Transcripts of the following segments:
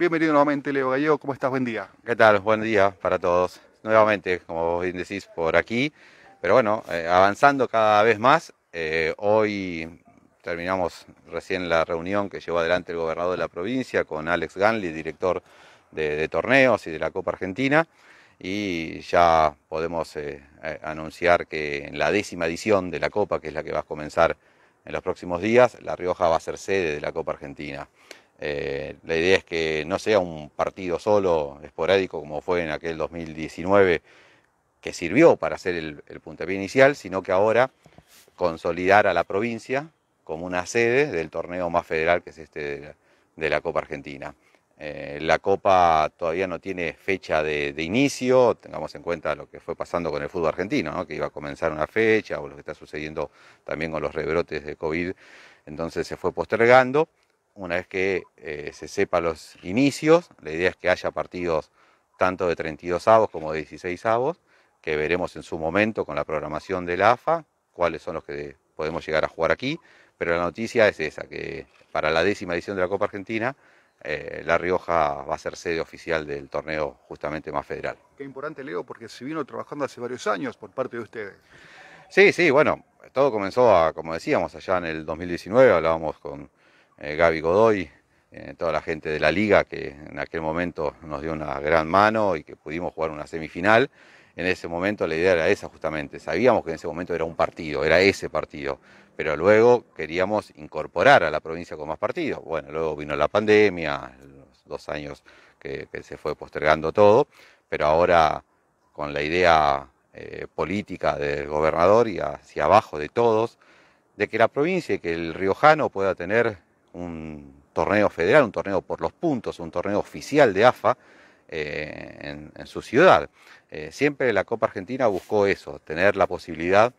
Bienvenido nuevamente, Leo Gallego. ¿Cómo estás? Buen día. ¿Qué tal? Buen día para todos. Nuevamente, como vos bien decís, por aquí. Pero bueno, eh, avanzando cada vez más. Eh, hoy terminamos recién la reunión que llevó adelante el gobernador de la provincia con Alex Ganli, director de, torneos y de la Copa Argentina. Y ya podemos eh, anunciar que en la décima edición de la Copa, que es la que va a comenzar en los próximos días, La Rioja va a ser sede de la Copa Argentina. Eh, la idea es que no sea un partido solo, esporádico, como fue en aquel 2019, que sirvió para hacer el, el puntapié inicial, sino que ahora consolidar a la provincia como una sede del torneo más federal que es este de la, Copa Argentina. Eh, la Copa todavía no tiene fecha de, inicio, tengamos en cuenta lo que fue pasando con el fútbol argentino, que iba a comenzar una fecha o lo que está sucediendo también con los rebrotes de COVID, entonces se fue postergando una vez que eh, se sepa los inicios, la idea es que haya partidos tanto de 32 avos como de 16 avos, que veremos en su momento con la programación del AFA, cuáles son los que podemos llegar a jugar aquí, pero la noticia es esa, que para la décima edición de la Copa Argentina, eh, La Rioja va a ser sede oficial del torneo justamente más federal. Qué importante, Leo, porque se vino trabajando hace varios años por parte de ustedes. Sí, sí, bueno, todo comenzó, como decíamos, allá en el 2019, hablábamos con eh, Gaby Godoy, eh, toda la gente de la liga que en aquel momento nos dio una gran mano y que pudimos jugar una semifinal. En ese momento la idea era esa justamente. Sabíamos que en ese momento era un partido, era ese partido, pero luego queríamos incorporar a la provincia con más partidos. Bueno, luego vino la pandemia, los dos años que, se fue postergando todo, pero ahora con la idea eh, política del gobernador y hacia abajo de todos, de que la provincia y que el riojano pueda tener un torneo federal, un torneo por los puntos, un torneo oficial de AFA eh, en, su ciudad. Eh, siempre la Copa Argentina buscó eso, tener la posibilidad,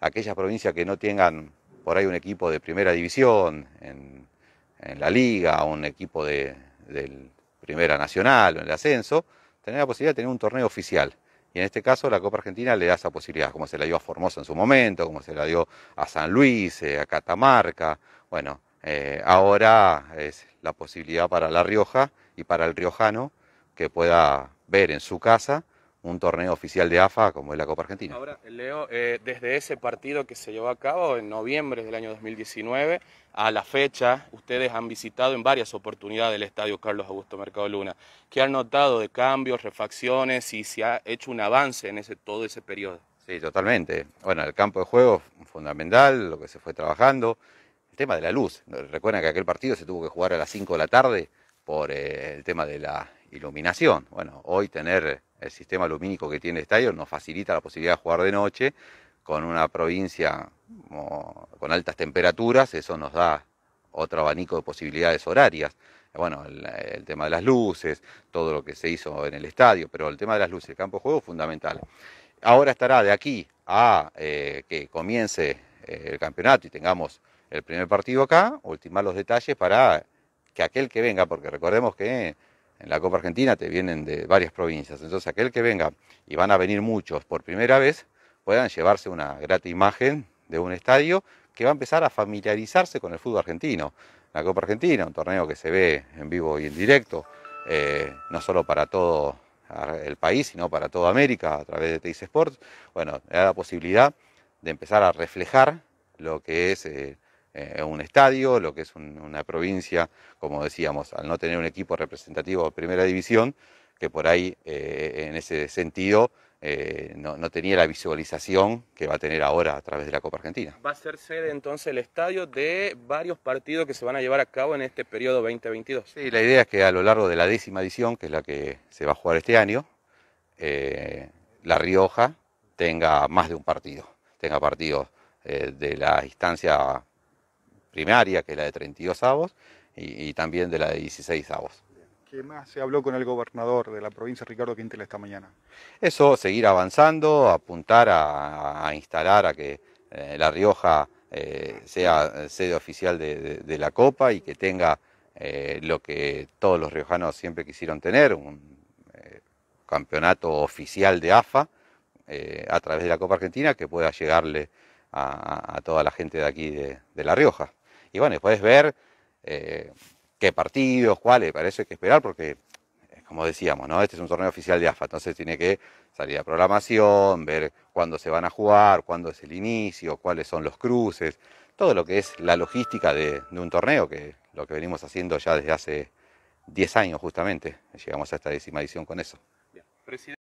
aquellas provincias que no tengan por ahí un equipo de primera división en, la liga, un equipo de, Primera Nacional o en el ascenso, tener la posibilidad de tener un torneo oficial. Y en este caso la Copa Argentina le da esa posibilidad, como se la dio a Formosa en su momento, como se la dio a San Luis, eh, a Catamarca, bueno, eh, ahora es la posibilidad para La Rioja y para el riojano que pueda ver en su casa un torneo oficial de AFA como es la Copa Argentina. Ahora, Leo, eh, desde ese partido que se llevó a cabo en noviembre del año 2019 a la fecha, ustedes han visitado en varias oportunidades el Estadio Carlos Augusto Mercado Luna. ¿Qué han notado de cambios, refacciones y si ha hecho un avance en ese, todo ese periodo? Sí, totalmente. Bueno, el campo de juego fundamental, lo que se fue trabajando, tema de la luz. Recuerden que aquel partido se tuvo que jugar a las 5 de la tarde por eh, el tema de la iluminación. Bueno, hoy tener el sistema lumínico que tiene el estadio nos facilita la posibilidad de jugar de noche con una provincia con altas temperaturas, eso nos da otro abanico de posibilidades horarias. Bueno, el, tema de las luces, todo lo que se hizo en el estadio, pero el tema de las luces, el campo de juego, fundamental. Ahora estará de aquí a eh, que comience eh, el campeonato y tengamos el primer partido acá, ultimar los detalles para que aquel que venga, porque recordemos que en la Copa Argentina te vienen de varias provincias, entonces aquel que venga, y van a venir muchos por primera vez, puedan llevarse una grata imagen de un estadio que va a empezar a familiarizarse con el fútbol argentino. La Copa Argentina, un torneo que se ve en vivo y en directo, eh, no solo para todo el país, sino para toda América a través de Teis Sports, bueno, da la posibilidad de empezar a reflejar lo que es... Eh, eh, un estadio, lo que es una provincia, como decíamos, al no tener un equipo representativo de primera división, que por ahí eh, en ese sentido eh, no, tenía la visualización que va a tener ahora a través de la Copa Argentina. Va a ser sede entonces el estadio de varios partidos que se van a llevar a cabo en este periodo 2022. Sí, la idea es que a lo largo de la décima edición, que es la que se va a jugar este año, La Rioja tenga más de un partido, tenga partidos de la instancia primaria, que es la de 32 avos, y, también de la de 16 avos. ¿Qué más se habló con el gobernador de la provincia, Ricardo Quintel, esta mañana? Eso, seguir avanzando, apuntar a, instalar a que eh, La Rioja eh, sea eh, sede oficial de, la Copa y que tenga lo que todos los riojanos siempre quisieron tener, un campeonato oficial de AFA a través de la Copa Argentina que pueda llegarle a, toda la gente de aquí de La Rioja. Y bueno, puedes ver eh, qué partidos, cuáles, para eso hay que esperar, porque, eh, como decíamos, ¿no? Este es un torneo oficial de AFA, entonces tiene que salir a programación, ver cuándo se van a jugar, cuándo es el inicio, cuáles son los cruces, todo lo que es la logística de, un torneo, que lo que venimos haciendo ya desde hace 10 años justamente. Llegamos a esta décima edición con eso. Bien.